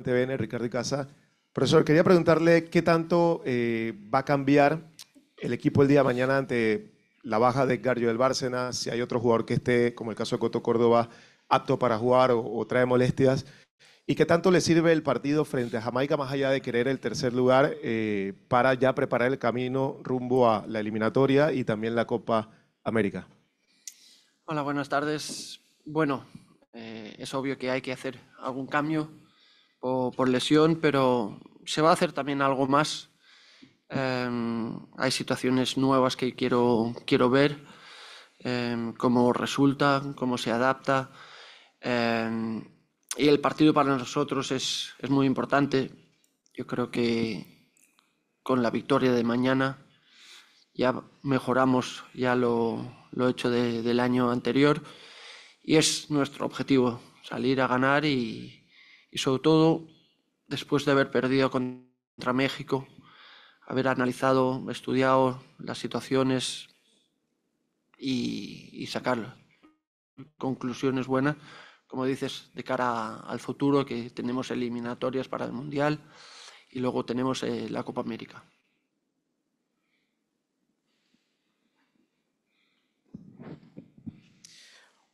TVN, Ricardo Casa. Profesor, quería preguntarle qué tanto eh, va a cambiar el equipo el día de mañana ante la baja de Garrio del Bárcena, si hay otro jugador que esté, como el caso de Coto Córdoba, apto para jugar o, trae molestias, y qué tanto le sirve el partido frente a Jamaica, más allá de querer el tercer lugar, eh, para ya preparar el camino rumbo a la eliminatoria y también la Copa América. Hola, buenas tardes. Bueno, eh, es obvio que hay que hacer algún cambio o por lesión, pero se va a hacer también algo más. Em, hay situaciones nuevas que quiero, quiero ver, em, cómo resulta, cómo se adapta. Em, y el partido para nosotros es, es muy importante. Yo creo que con la victoria de mañana ya mejoramos ya lo, lo hecho del año anterior y es nuestro objetivo, salir a ganar y, y sobre todo después de haber perdido contra México, haber analizado, estudiado las situaciones y, sacar conclusiones buenas, como dices, de cara al futuro, que tenemos eliminatorias para el Mundial y luego tenemos eh, la Copa América.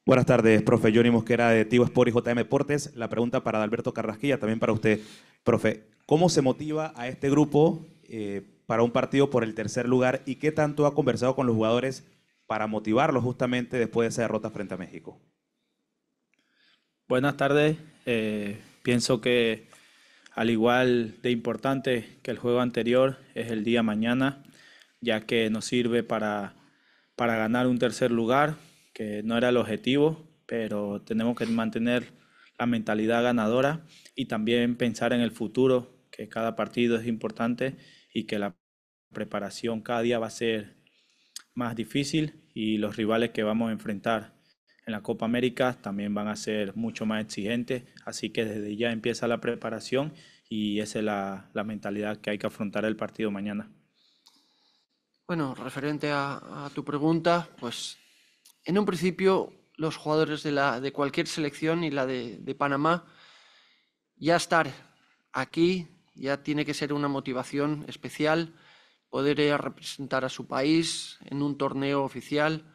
Buenas tardes, profe Johnny Mosquera de Tivo Sport y JM Deportes. La pregunta para Alberto Carrasquilla, también para usted. Profe, ¿cómo se motiva a este grupo eh, para un partido por el tercer lugar y qué tanto ha conversado con los jugadores para motivarlos justamente después de esa derrota frente a México? Buenas tardes. Eh, pienso que al igual de importante que el juego anterior es el día mañana, ya que nos sirve para, para ganar un tercer lugar, que no era el objetivo, pero tenemos que mantener la mentalidad ganadora y también pensar en el futuro, que cada partido es importante y que la preparación cada día va a ser más difícil y los rivales que vamos a enfrentar en la Copa América también van a ser mucho más exigentes, así que desde ya empieza la preparación y esa es la, mentalidad que hay que afrontar el partido mañana. Bueno, referente a tu pregunta, pues en un principio, los jugadores de, la, de cualquier selección y la de, Panamá, ya estar aquí ya tiene que ser una motivación especial poder representar a su país en un torneo oficial.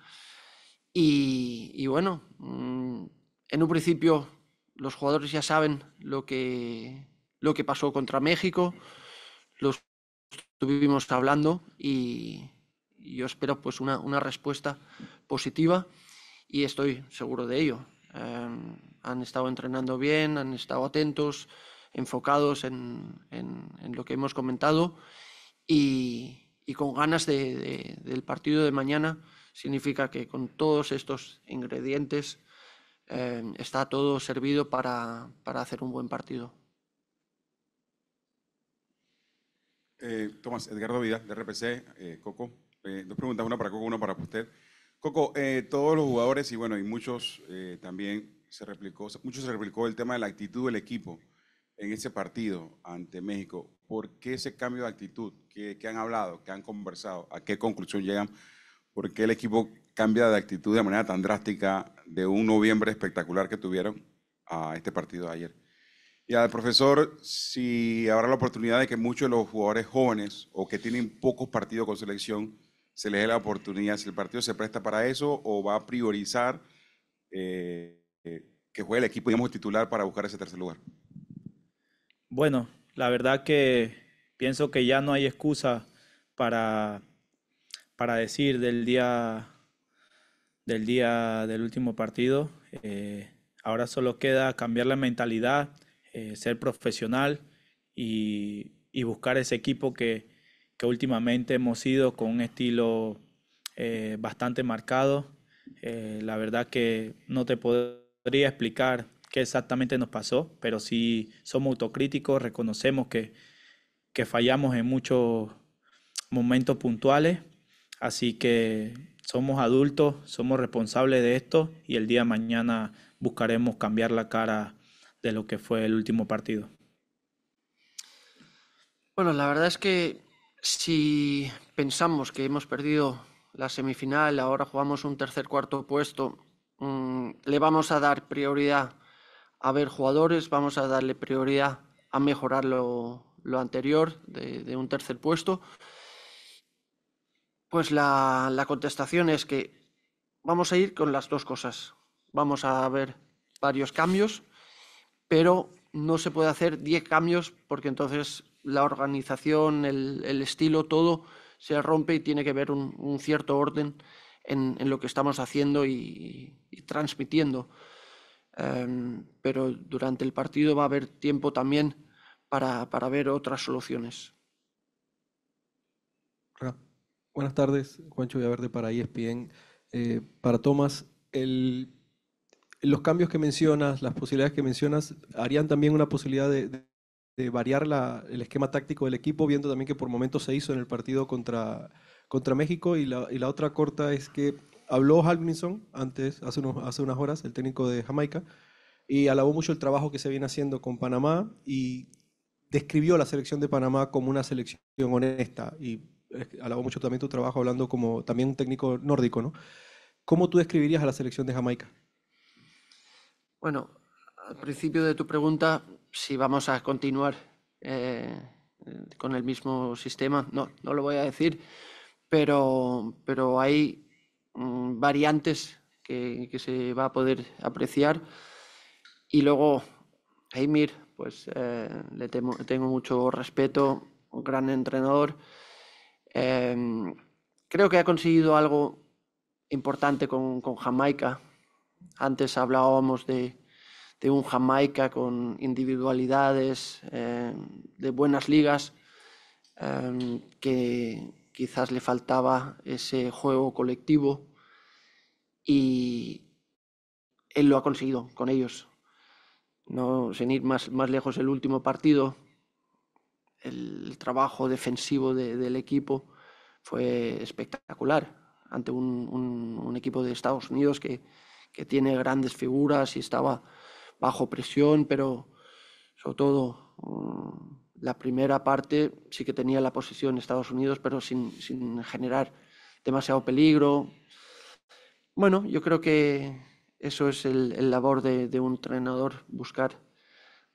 Y, bueno, mm, en un principio los jugadores ya saben lo que, lo que pasó contra México, los estuvimos hablando y, yo espero pues una, una respuesta positiva y estoy seguro de ello. Em, han estado entrenando bien, han estado atentos, enfocados en, lo que hemos comentado y, con ganas de, del partido de mañana. Significa que con todos estos ingredientes em, está todo servido para, hacer un buen partido. Eh, Tomás, Edgardo Vida, de RPC, eh, Coco. Eh, dos preguntas, una para Coco, una para usted. Coco, eh, todos los jugadores y bueno, y muchos eh, también se replicó, mucho se replicó el tema de la actitud del equipo en ese partido ante México. ¿Por qué ese cambio de actitud? ¿Qué, qué han hablado? ¿Qué han conversado? ¿A qué conclusión llegan? ¿Por qué el equipo cambia de actitud de manera tan drástica de un noviembre espectacular que tuvieron a este partido de ayer? Y al profesor, si habrá la oportunidad de que muchos de los jugadores jóvenes o que tienen pocos partidos con selección se le dé la oportunidad, si el partido se presta para eso o va a priorizar eh, eh, que juegue el equipo, digamos, titular para buscar ese tercer lugar. Bueno, la verdad que pienso que ya no hay excusa para, para decir del día del día del último partido. Eh, ahora solo queda cambiar la mentalidad, ser profesional y buscar ese equipo que, últimamente hemos ido con un estilo eh, bastante marcado. Eh, la verdad que no te podría explicar qué exactamente nos pasó, pero si somos autocríticos, reconocemos que, que fallamos en muchos momentos puntuales, así que somos adultos, somos responsables de esto y el día de mañana buscaremos cambiar la cara de lo que fue el último partido. Bueno, la verdad es que si pensamos que hemos perdido la semifinal, ahora jugamos un tercer cuarto puesto, mm, le vamos a dar prioridad a ver jugadores, vamos a darle prioridad a mejorar lo, anterior de, un tercer puesto. Pues la, contestación es que vamos a ir con las dos cosas. Vamos a ver varios cambios, pero no se puede hacer diez cambios porque entonces la organización, el, el, estilo, todo se rompe y tiene que haber un, un cierto orden en, en, lo que estamos haciendo y, transmitiendo. Em, pero durante el partido va a haber tiempo también para, para ver otras soluciones. Buenas tardes, Juancho Villaverde para ESPN. Eh, para Tomás, los cambios que mencionas, las posibilidades que mencionas, ¿harían también una posibilidad de de variar el esquema táctico del equipo, viendo también que por momentos se hizo en el partido contra, contra México. Y la, otra corta es que habló Halminson antes, hace, unos, hace unas horas, el técnico de Jamaica, y alabó mucho el trabajo que se viene haciendo con Panamá y describió la selección de Panamá como una selección honesta. Y eh, alabó mucho también tu trabajo hablando como también un técnico nórdico, ¿no? ¿Cómo tú describirías a la selección de Jamaica? Bueno, al principio de tu pregunta, si vamos a continuar eh, con el mismo sistema, no, no lo voy a decir, pero, pero hay mm, variantes que, se va a poder apreciar. Y luego, Heimir, pues eh, le tengo mucho respeto, un gran entrenador. Em, creo que ha conseguido algo importante con Jamaica. Antes hablábamos de, de un Jamaica con individualidades eh, de buenas ligas, em, que quizás le faltaba ese juego colectivo y él lo ha conseguido con ellos. No, sin ir más, lejos, el último partido, el trabajo defensivo del equipo fue espectacular ante un, equipo de Estados Unidos que, que, tiene grandes figuras y estaba bajo presión, pero sobre todo mm, la primera parte sí que tenía la posición en Estados Unidos, pero sin, sin generar demasiado peligro. Bueno, yo creo que eso es el, el labor de, de, un entrenador, buscar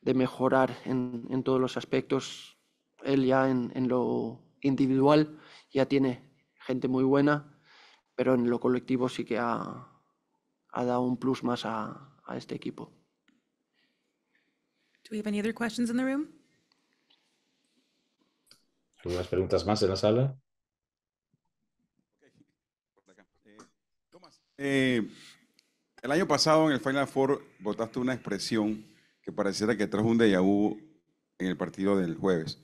de mejorar en, en todos los aspectos. Él ya en, en, lo individual ya tiene gente muy buena, pero en lo colectivo sí que ha, ha dado un plus más a, a este equipo. Do we have any other questions ¿Algunas preguntas más en la sala? Eh, eh, el año pasado en el Final Four votaste una expresión que pareciera que trajo un déjà vu en el partido del jueves.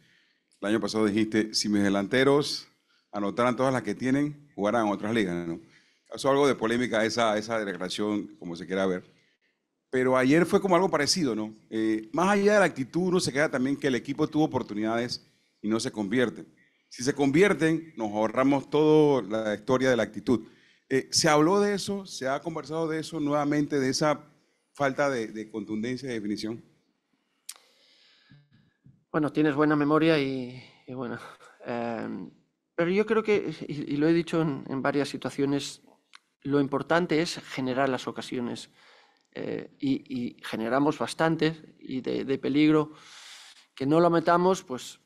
El año pasado dijiste, si mis delanteros anotaran todas las que tienen, jugarán en otras ligas. ¿no? Causó algo de polémica esa, esa declaración, como se quiera ver pero ayer fue como algo parecido, ¿no? Eh, más allá de la actitud, uno se queda también que el equipo tuvo oportunidades y no se convierten. Si se convierten, nos ahorramos toda la historia de la actitud. Eh, se habló de eso, se ha conversado de eso nuevamente, de esa falta de, contundencia y definición. Bueno, tienes buena memoria y, bueno. Em, pero yo creo que, y, lo he dicho en varias situaciones, lo importante es generar las ocasiones. Eh, y, generamos bastantes y de, peligro, que no lo metamos, pues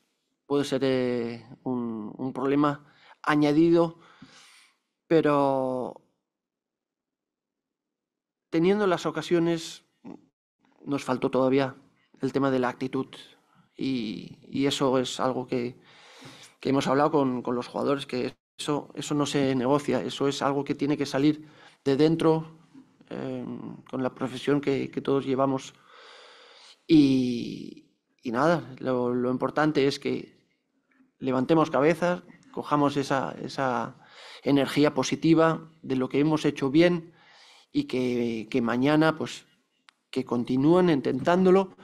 puede ser eh, un, problema añadido, pero teniendo las ocasiones, nos faltó todavía el tema de la actitud y, eso es algo que, hemos hablado con, los jugadores, que eso, eso no se negocia, eso es algo que tiene que salir de dentro Em, con la profesión que, todos llevamos. Y, nada, lo, importante es que levantemos cabezas, cojamos esa, esa, energía positiva de lo que hemos hecho bien y que, mañana pues que continúen intentándolo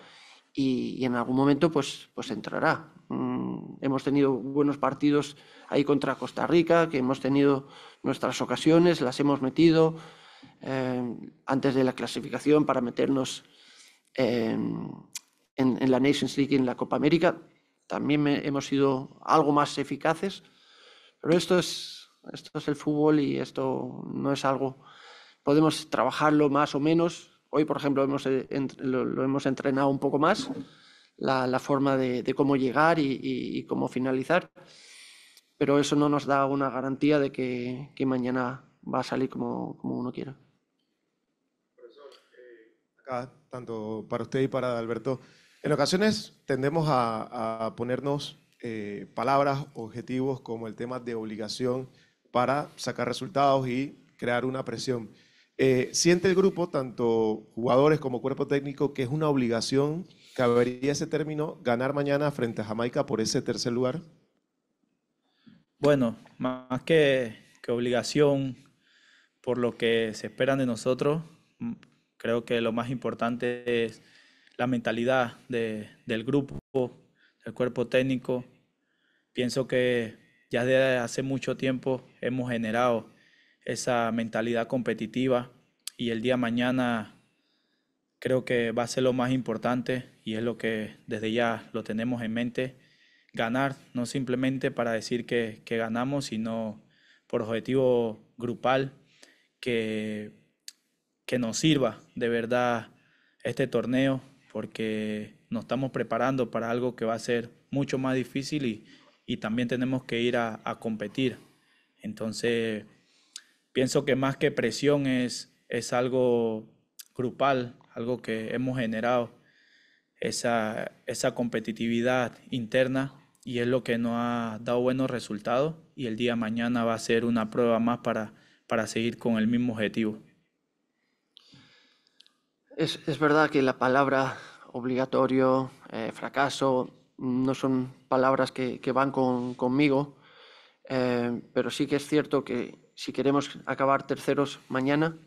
y, en algún momento pues, pues entrará. Mm, hemos tenido buenos partidos ahí contra Costa Rica, que hemos tenido nuestras ocasiones, las hemos metido, eh, antes de la clasificación para meternos eh, en, la Nations League y en la Copa América. También hemos sido algo más eficaces, pero esto es, esto es el fútbol y esto no es algo... Podemos trabajarlo más o menos. Hoy, por ejemplo, eh, lo, hemos entrenado un poco más, la, forma de, cómo llegar y, cómo finalizar pero eso no nos da una garantía de que, que mañana va a salir como, como uno quiera tanto para usted y para Alberto. En ocasiones tendemos a, ponernos eh, palabras, objetivos como el tema de obligación para sacar resultados y crear una presión. Eh, ¿Siente el grupo, tanto jugadores como cuerpo técnico, que es una obligación, cabería ese término, ganar mañana frente a Jamaica por ese tercer lugar? Bueno, más que, que obligación, por lo que se esperan de nosotros, Creo que lo más importante es la mentalidad de, del grupo, del cuerpo técnico. Pienso que ya desde hace mucho tiempo hemos generado esa mentalidad competitiva y el día mañana creo que va a ser lo más importante y es lo que desde ya lo tenemos en mente, ganar, no simplemente para decir que, que ganamos, sino por objetivo grupal, que que nos sirva de verdad este torneo, porque nos estamos preparando para algo que va a ser mucho más difícil y, también tenemos que ir a, competir. Entonces, pienso que más que presión es, es algo grupal, algo que hemos generado, esa, esa competitividad interna y es lo que nos ha dado buenos resultados y el día mañana va a ser una prueba más para, para seguir con el mismo objetivo. Es, verdad que la palabra obligatorio, eh, fracaso, no son palabras que, van conmigo, eh, pero sí que es cierto que si queremos acabar terceros mañana,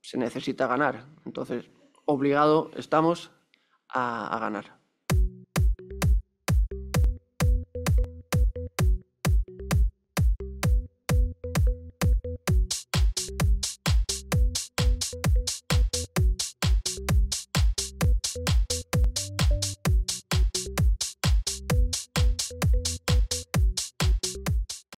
se necesita ganar. Entonces, obligado estamos a ganar.